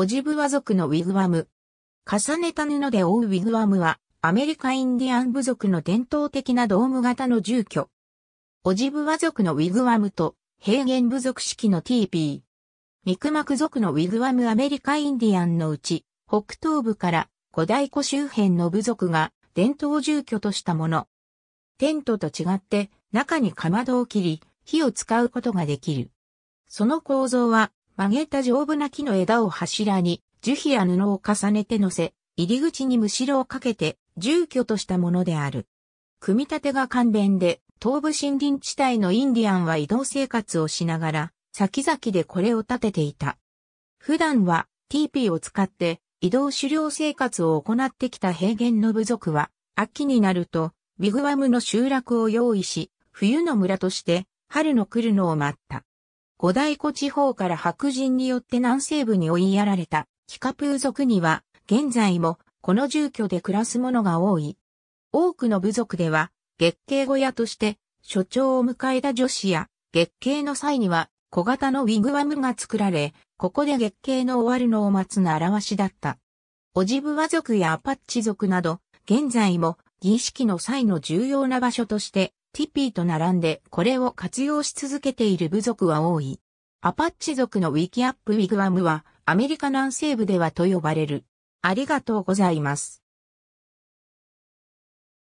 オジブワ族のウィグワム。重ねた布で覆うウィグワムは、アメリカインディアン部族の伝統的なドーム型の住居。オジブワ族のウィグワムと、平原部族式の TP。ミクマク族のウィグワムアメリカインディアンのうち、北東部から五大湖周辺の部族が伝統住居としたもの。テントと違って中にかまどを切り、火を使うことができる。その構造は曲げた丈夫な木の枝を柱に、樹皮や布を重ねて乗せ、入り口にむしろをかけて、住居としたものである。組み立てが簡便で、東部森林地帯のインディアンは移動生活をしながら、先々でこれを建てていた。普段は、TP を使って、移動狩猟生活を行ってきた平原の部族は、秋になると、ビグワムの集落を用意し、冬の村として、春の来るのを待った。五大湖地方から白人によって南西部に追いやられた、キカプー族には、現在も、この住居で暮らす者が多い。多くの部族では、月経小屋として、所長を迎えた女子や、月経の際には、小型のウィグワムが作られ、ここで月経の終わるのを待つの表しだった。オジブワ族やアパッチ族など、現在も儀式の際の重要な場所としてティピーと並んでこれを活用し続けている部族は多い。アパッチ族のウィキアップウィグアムはアメリカ南西部ではと呼ばれる。ありがとうございます。